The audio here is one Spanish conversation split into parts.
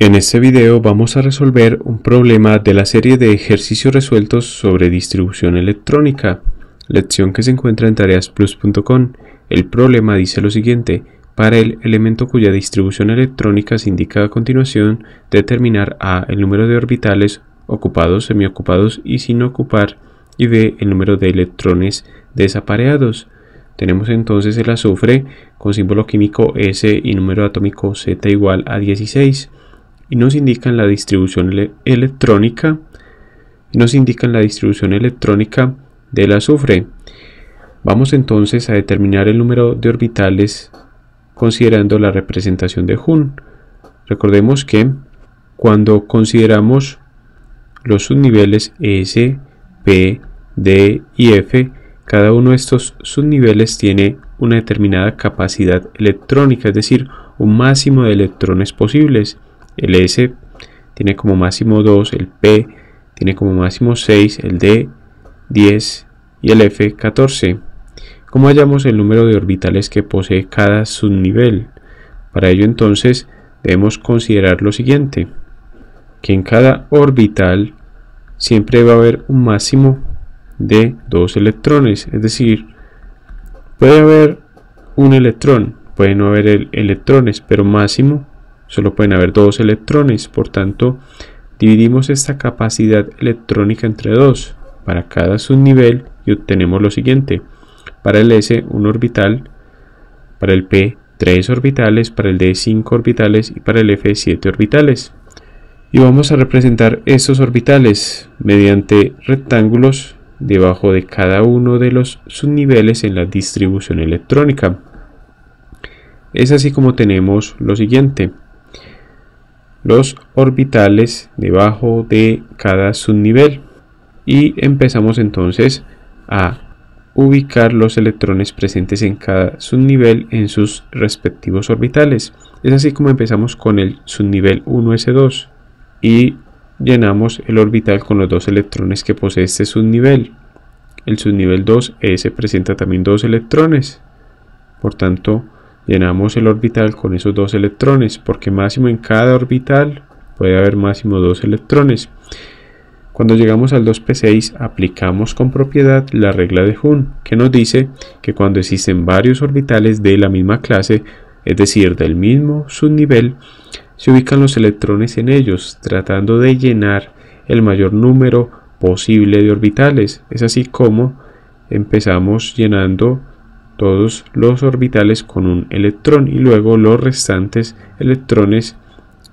En este video vamos a resolver un problema de la serie de ejercicios resueltos sobre distribución electrónica, lección que se encuentra en tareasplus.com. El problema dice lo siguiente, para el elemento cuya distribución electrónica se indica a continuación, determinar A el número de orbitales ocupados, semiocupados y sin ocupar, y B el número de electrones desapareados. Tenemos entonces el azufre con símbolo químico S y número atómico Z igual a 16 y nos indican la distribución electrónica nos indican la distribución electrónica del azufre. Vamos entonces a determinar el número de orbitales considerando la representación de Hun. Recordemos que cuando consideramos los subniveles S, P, D y F, cada uno de estos subniveles tiene una determinada capacidad electrónica, es decir, un máximo de electrones posibles el S tiene como máximo 2, el P tiene como máximo 6, el D 10 y el F 14. ¿Cómo hallamos el número de orbitales que posee cada subnivel? Para ello entonces debemos considerar lo siguiente, que en cada orbital siempre va a haber un máximo de 2 electrones, es decir, puede haber un electrón, puede no haber electrones, pero máximo Solo pueden haber dos electrones, por tanto, dividimos esta capacidad electrónica entre dos para cada subnivel y obtenemos lo siguiente. Para el S, un orbital, para el P, 3 orbitales, para el D 5 orbitales y para el F siete orbitales. Y vamos a representar esos orbitales mediante rectángulos debajo de cada uno de los subniveles en la distribución electrónica. Es así como tenemos lo siguiente los orbitales debajo de cada subnivel y empezamos entonces a ubicar los electrones presentes en cada subnivel en sus respectivos orbitales. Es así como empezamos con el subnivel 1s2 y llenamos el orbital con los dos electrones que posee este subnivel. El subnivel 2s e presenta también dos electrones, por tanto llenamos el orbital con esos dos electrones, porque máximo en cada orbital puede haber máximo dos electrones. Cuando llegamos al 2p6 aplicamos con propiedad la regla de Hun, que nos dice que cuando existen varios orbitales de la misma clase, es decir, del mismo subnivel, se ubican los electrones en ellos, tratando de llenar el mayor número posible de orbitales. Es así como empezamos llenando todos los orbitales con un electrón y luego los restantes electrones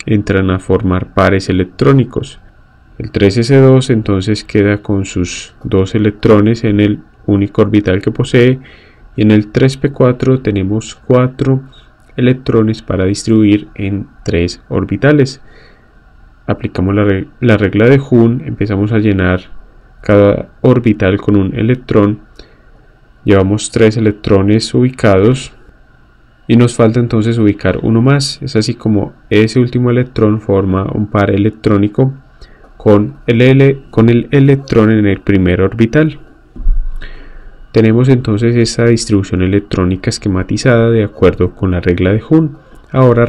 entran a formar pares electrónicos. El 3s2 entonces queda con sus dos electrones en el único orbital que posee y en el 3p4 tenemos cuatro electrones para distribuir en tres orbitales. Aplicamos la regla de Hun, empezamos a llenar cada orbital con un electrón Llevamos tres electrones ubicados y nos falta entonces ubicar uno más. Es así como ese último electrón forma un par electrónico con el, con el electrón en el primer orbital. Tenemos entonces esa distribución electrónica esquematizada de acuerdo con la regla de Hund. Ahora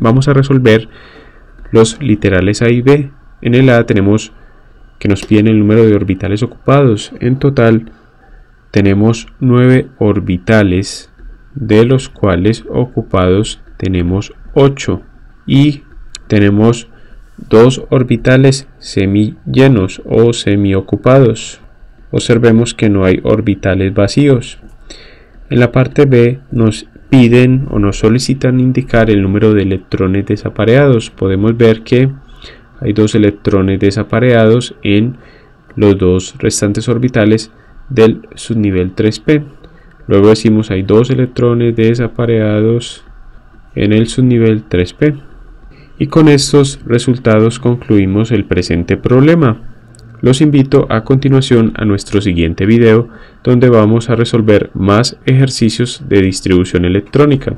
vamos a resolver los literales A y B. En el A tenemos que nos piden el número de orbitales ocupados. En total tenemos nueve orbitales, de los cuales ocupados tenemos 8 y tenemos dos orbitales llenos o semiocupados. Observemos que no hay orbitales vacíos. En la parte B nos piden o nos solicitan indicar el número de electrones desapareados. Podemos ver que hay dos electrones desapareados en los dos restantes orbitales del subnivel 3p. Luego decimos hay dos electrones desapareados en el subnivel 3p. Y con estos resultados concluimos el presente problema. Los invito a continuación a nuestro siguiente video donde vamos a resolver más ejercicios de distribución electrónica.